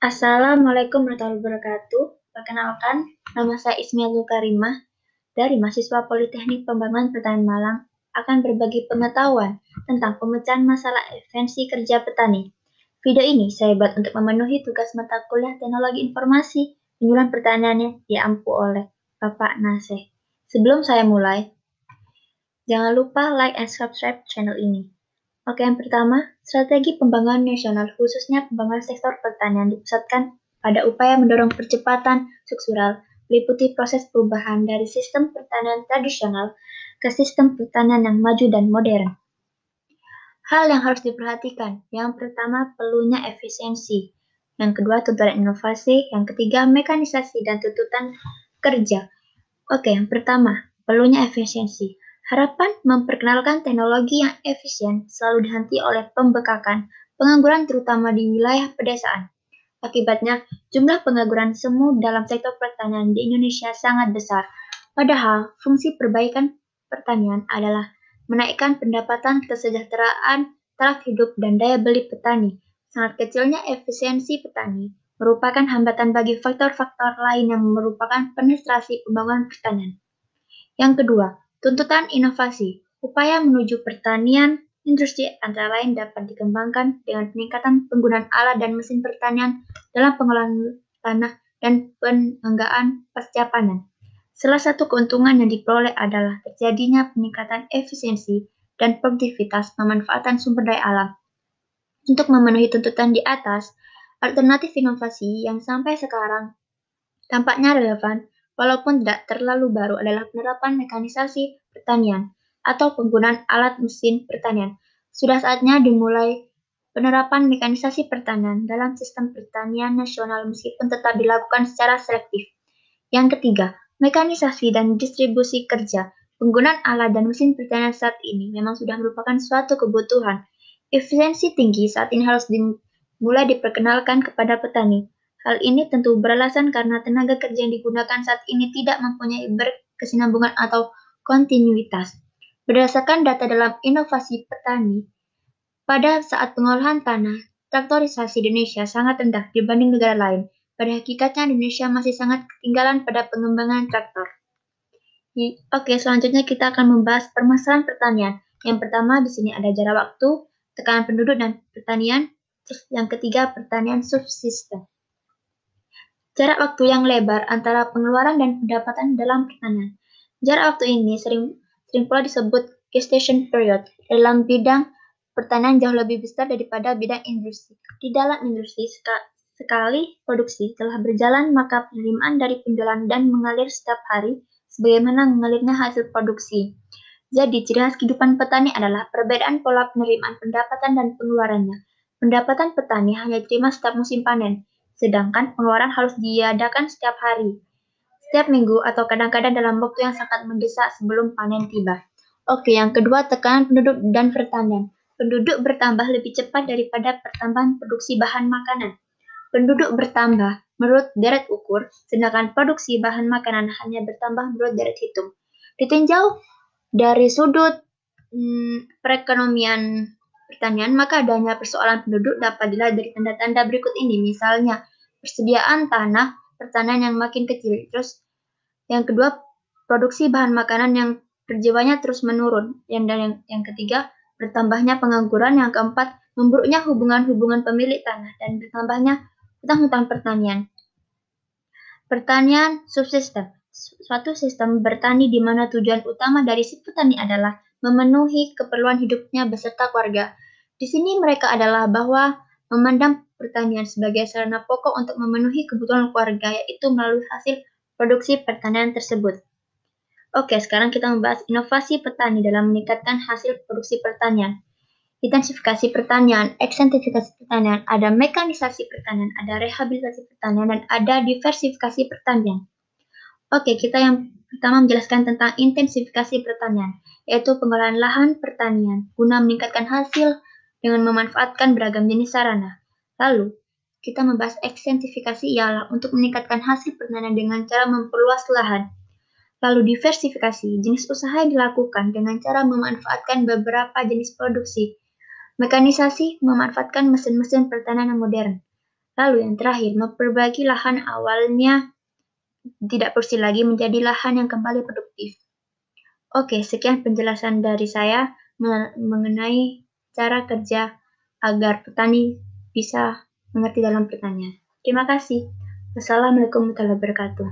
Assalamualaikum warahmatullahi wabarakatuh. Perkenalkan, nama saya Ismail Karimah dari mahasiswa Politeknik Pembangunan Pertanian Malang akan berbagi pengetahuan tentang pemecahan masalah efensi kerja petani. Video ini saya buat untuk memenuhi tugas mata kuliah Teknologi Informasi Penyuluhan yang diampu oleh Bapak Naseh. Sebelum saya mulai, jangan lupa like and subscribe channel ini. Oke, yang pertama, strategi pembangunan nasional khususnya pembangunan sektor pertanian dipusatkan pada upaya mendorong percepatan struktural meliputi proses perubahan dari sistem pertanian tradisional ke sistem pertanian yang maju dan modern. Hal yang harus diperhatikan, yang pertama perlunya efisiensi, yang kedua tuntutan inovasi, yang ketiga mekanisasi dan tuntutan kerja. Oke, yang pertama perlunya efisiensi. Harapan memperkenalkan teknologi yang efisien selalu dihenti oleh pembekakan, pengangguran terutama di wilayah pedesaan. Akibatnya, jumlah pengangguran semu dalam sektor pertanian di Indonesia sangat besar. Padahal, fungsi perbaikan pertanian adalah menaikkan pendapatan, kesejahteraan, taraf hidup, dan daya beli petani. Sangat kecilnya efisiensi petani merupakan hambatan bagi faktor-faktor lain yang merupakan penetrasi pembangunan pertanian. Yang kedua, Tuntutan inovasi, upaya menuju pertanian industri antara lain dapat dikembangkan dengan peningkatan penggunaan alat dan mesin pertanian dalam pengelolaan tanah dan penenggaan pasca panen. Salah satu keuntungan yang diperoleh adalah terjadinya peningkatan efisiensi dan produktivitas pemanfaatan sumber daya alam. Untuk memenuhi tuntutan di atas, alternatif inovasi yang sampai sekarang tampaknya relevan walaupun tidak terlalu baru, adalah penerapan mekanisasi pertanian atau penggunaan alat mesin pertanian. Sudah saatnya dimulai penerapan mekanisasi pertanian dalam sistem pertanian nasional meskipun tetap dilakukan secara selektif. Yang ketiga, mekanisasi dan distribusi kerja. Penggunaan alat dan mesin pertanian saat ini memang sudah merupakan suatu kebutuhan. Efisiensi tinggi saat ini harus dimulai diperkenalkan kepada petani. Hal ini tentu beralasan karena tenaga kerja yang digunakan saat ini tidak mempunyai berkesinambungan atau kontinuitas. Berdasarkan data dalam inovasi petani, pada saat pengolahan tanah, traktorisasi Indonesia sangat rendah dibanding negara lain. Pada hakikatnya Indonesia masih sangat ketinggalan pada pengembangan traktor. Oke, selanjutnya kita akan membahas permasalahan pertanian. Yang pertama di sini ada jarak waktu, tekanan penduduk dan pertanian. yang ketiga pertanian subsisten. Jarak waktu yang lebar antara pengeluaran dan pendapatan dalam pertanian. Jarak waktu ini sering, sering pula disebut gestation period. Dalam bidang pertanian jauh lebih besar daripada bidang industri. Di dalam industri, sekali produksi telah berjalan maka penerimaan dari penjualan dan mengalir setiap hari sebagaimana mengalirnya hasil produksi. Jadi, ciri khas kehidupan petani adalah perbedaan pola penerimaan pendapatan dan pengeluarannya. Pendapatan petani hanya terima setiap musim panen, sedangkan pengeluaran harus diadakan setiap hari, setiap minggu, atau kadang-kadang dalam waktu yang sangat mendesak sebelum panen tiba. Oke, yang kedua tekanan penduduk dan pertanian. Penduduk bertambah lebih cepat daripada pertambahan produksi bahan makanan. Penduduk bertambah menurut deret ukur, sedangkan produksi bahan makanan hanya bertambah menurut deret hitung. Ditinjau dari sudut hmm, perekonomian pertanian, maka adanya persoalan penduduk dapat dilihat dari tanda-tanda berikut ini. Misalnya, persediaan tanah, pertanian yang makin kecil. Terus yang kedua, produksi bahan makanan yang kerjanya terus menurun. Yang dan yang, yang ketiga, bertambahnya pengangguran. Yang keempat, memburuknya hubungan-hubungan pemilik tanah dan bertambahnya hutang-hutang pertanian. Pertanian subsistem suatu sistem bertani di mana tujuan utama dari si petani adalah memenuhi keperluan hidupnya beserta keluarga. Di sini mereka adalah bahwa memandang pertanian sebagai sarana pokok untuk memenuhi kebutuhan keluarga, yaitu melalui hasil produksi pertanian tersebut. Oke, sekarang kita membahas inovasi petani dalam meningkatkan hasil produksi pertanian. Intensifikasi pertanian, ekstensifikasi pertanian, ada mekanisasi pertanian, ada rehabilitasi pertanian, dan ada diversifikasi pertanian. Oke, kita yang pertama menjelaskan tentang intensifikasi pertanian, yaitu pengelolaan lahan pertanian guna meningkatkan hasil dengan memanfaatkan beragam jenis sarana. Lalu, kita membahas ekstensifikasi ialah untuk meningkatkan hasil pertanian dengan cara memperluas lahan. Lalu diversifikasi, jenis usaha yang dilakukan dengan cara memanfaatkan beberapa jenis produksi. Mekanisasi, memanfaatkan mesin-mesin pertanian yang modern. Lalu yang terakhir, memperbagi lahan awalnya tidak bersih lagi menjadi lahan yang kembali produktif. Oke, sekian penjelasan dari saya mengenai cara kerja agar petani bisa mengerti dalam pertanyaan. Terima kasih. Wassalamualaikum warahmatullahi wabarakatuh.